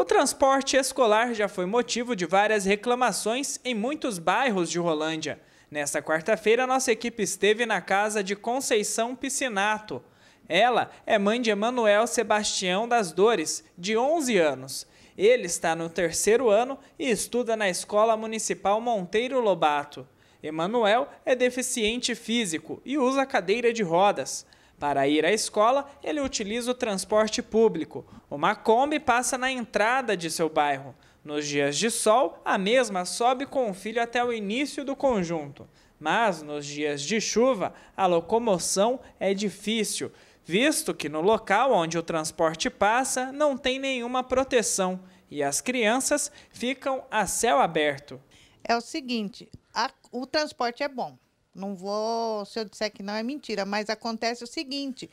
O transporte escolar já foi motivo de várias reclamações em muitos bairros de Rolândia. Nesta quarta-feira, nossa equipe esteve na casa de Conceição Piscinato. Ela é mãe de Emanuel Sebastião das Dores, de 11 anos. Ele está no terceiro ano e estuda na Escola Municipal Monteiro Lobato. Emanuel é deficiente físico e usa cadeira de rodas. Para ir à escola, ele utiliza o transporte público. Uma Kombi passa na entrada de seu bairro. Nos dias de sol, a mesma sobe com o filho até o início do conjunto. Mas nos dias de chuva, a locomoção é difícil, visto que no local onde o transporte passa não tem nenhuma proteção e as crianças ficam a céu aberto. É o seguinte: a, o transporte é bom, não vou, se eu disser que não é mentira, mas acontece o seguinte: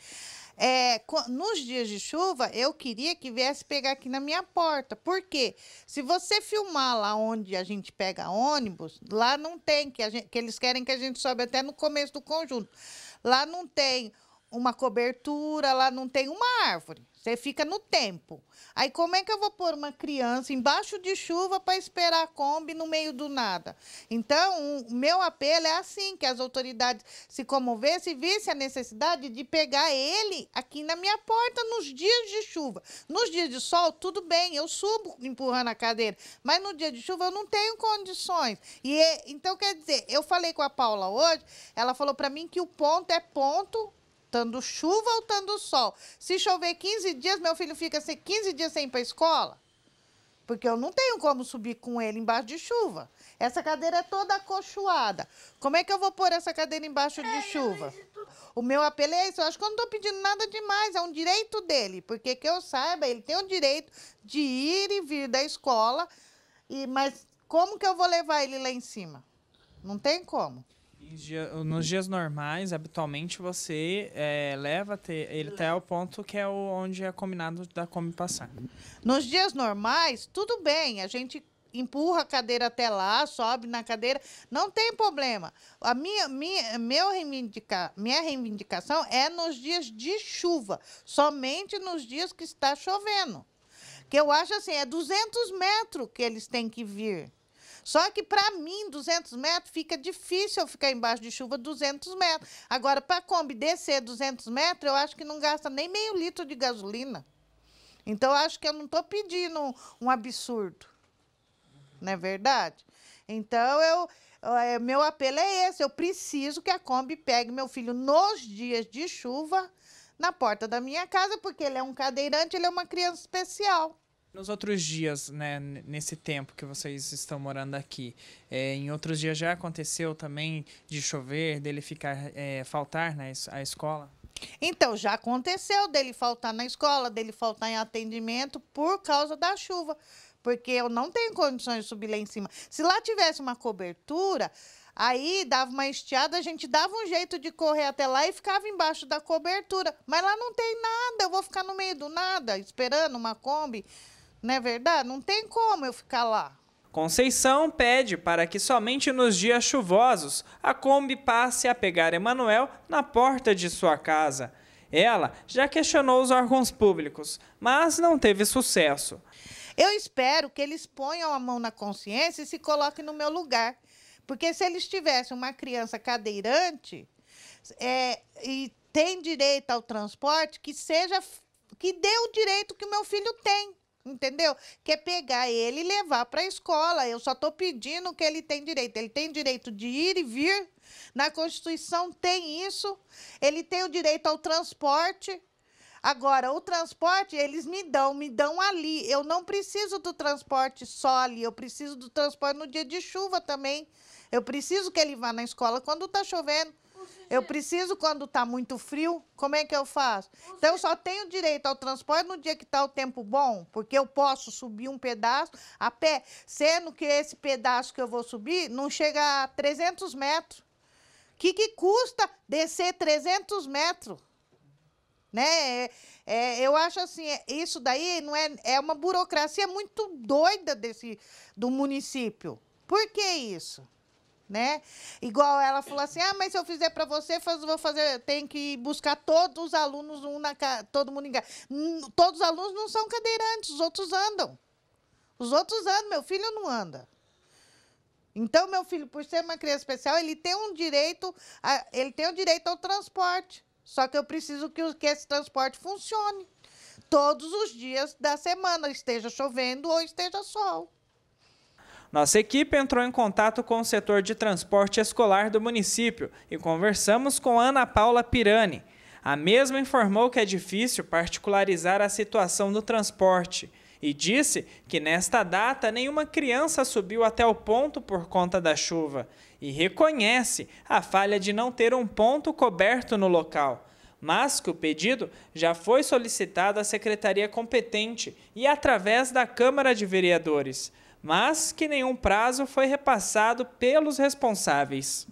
é, nos dias de chuva, eu queria que viesse pegar aqui na minha porta. porque Se você filmar lá onde a gente pega ônibus, lá não tem, que, gente, que eles querem que a gente sobe até no começo do conjunto. Lá não tem uma cobertura, lá não tem uma árvore. Você fica no tempo. Aí como é que eu vou pôr uma criança embaixo de chuva para esperar a Kombi no meio do nada? Então, o meu apelo é assim, que as autoridades se comovessem e vissem a necessidade de pegar ele aqui na minha porta nos dias de chuva. Nos dias de sol, tudo bem, eu subo empurrando a cadeira, mas no dia de chuva eu não tenho condições. E então quer dizer, eu falei com a Paula hoje, ela falou para mim que o ponto é ponto Tando chuva ou tando sol? Se chover 15 dias, meu filho fica 15 assim, dias sem ir para escola? Porque eu não tenho como subir com ele embaixo de chuva. Essa cadeira é toda acolchoada. Como é que eu vou pôr essa cadeira embaixo de chuva? O meu apelo é esse. Eu acho que eu não estou pedindo nada demais. É um direito dele. Porque que eu saiba, ele tem o direito de ir e vir da escola. E, mas como que eu vou levar ele lá em cima? Não tem como. Nos dias normais, habitualmente, você é, leva até, ele até o ponto que é o, onde é combinado da Come passar. Nos dias normais, tudo bem, a gente empurra a cadeira até lá, sobe na cadeira, não tem problema. A minha, minha, meu reivindica, minha reivindicação é nos dias de chuva, somente nos dias que está chovendo. Que eu acho assim, é 200 metros que eles têm que vir. Só que para mim, 200 metros, fica difícil eu ficar embaixo de chuva 200 metros. Agora, para a Kombi descer 200 metros, eu acho que não gasta nem meio litro de gasolina. Então, eu acho que eu não estou pedindo um, um absurdo. Não é verdade? Então, eu, é, meu apelo é esse. Eu preciso que a Kombi pegue meu filho nos dias de chuva na porta da minha casa, porque ele é um cadeirante, ele é uma criança especial. Nos outros dias, né, nesse tempo que vocês estão morando aqui, é, em outros dias já aconteceu também de chover, dele ficar é, faltar na escola? Então, já aconteceu dele faltar na escola, dele faltar em atendimento por causa da chuva, porque eu não tenho condições de subir lá em cima. Se lá tivesse uma cobertura, Aí dava uma estiada, a gente dava um jeito de correr até lá e ficava embaixo da cobertura. Mas lá não tem nada, eu vou ficar no meio do nada, esperando uma Kombi. Não é verdade? Não tem como eu ficar lá. Conceição pede para que somente nos dias chuvosos a Kombi passe a pegar Emanuel na porta de sua casa. Ela já questionou os órgãos públicos, mas não teve sucesso. Eu espero que eles ponham a mão na consciência e se coloquem no meu lugar. Porque se eles tivessem uma criança cadeirante é, e tem direito ao transporte, que seja que dê o direito que o meu filho tem entendeu? Quer é pegar ele e levar para a escola. Eu só estou pedindo que ele tem direito. Ele tem direito de ir e vir. Na Constituição tem isso. Ele tem o direito ao transporte. Agora, o transporte, eles me dão, me dão ali. Eu não preciso do transporte só ali, eu preciso do transporte no dia de chuva também. Eu preciso que ele vá na escola quando está chovendo. Eu preciso quando está muito frio, como é que eu faço? Então eu só tenho direito ao transporte no dia que está o tempo bom, porque eu posso subir um pedaço a pé, sendo que esse pedaço que eu vou subir não chega a 300 metros. O que, que custa descer 300 metros? Né? É, é, eu acho assim, é, isso daí não é, é uma burocracia muito doida desse, do município. Por que isso? né? Igual ela falou assim: "Ah, mas se eu fizer para você, faz, vou fazer, tem que buscar todos os alunos um na todo mundo em Todos os alunos não são cadeirantes, os outros andam. Os outros andam, meu filho não anda. Então, meu filho, por ser uma criança especial, ele tem um direito, a, ele tem o um direito ao transporte. Só que eu preciso que, que esse transporte funcione todos os dias da semana, esteja chovendo ou esteja sol. Nossa equipe entrou em contato com o setor de transporte escolar do município e conversamos com Ana Paula Pirani. A mesma informou que é difícil particularizar a situação do transporte e disse que nesta data nenhuma criança subiu até o ponto por conta da chuva e reconhece a falha de não ter um ponto coberto no local mas que o pedido já foi solicitado à secretaria competente e através da Câmara de Vereadores mas que nenhum prazo foi repassado pelos responsáveis.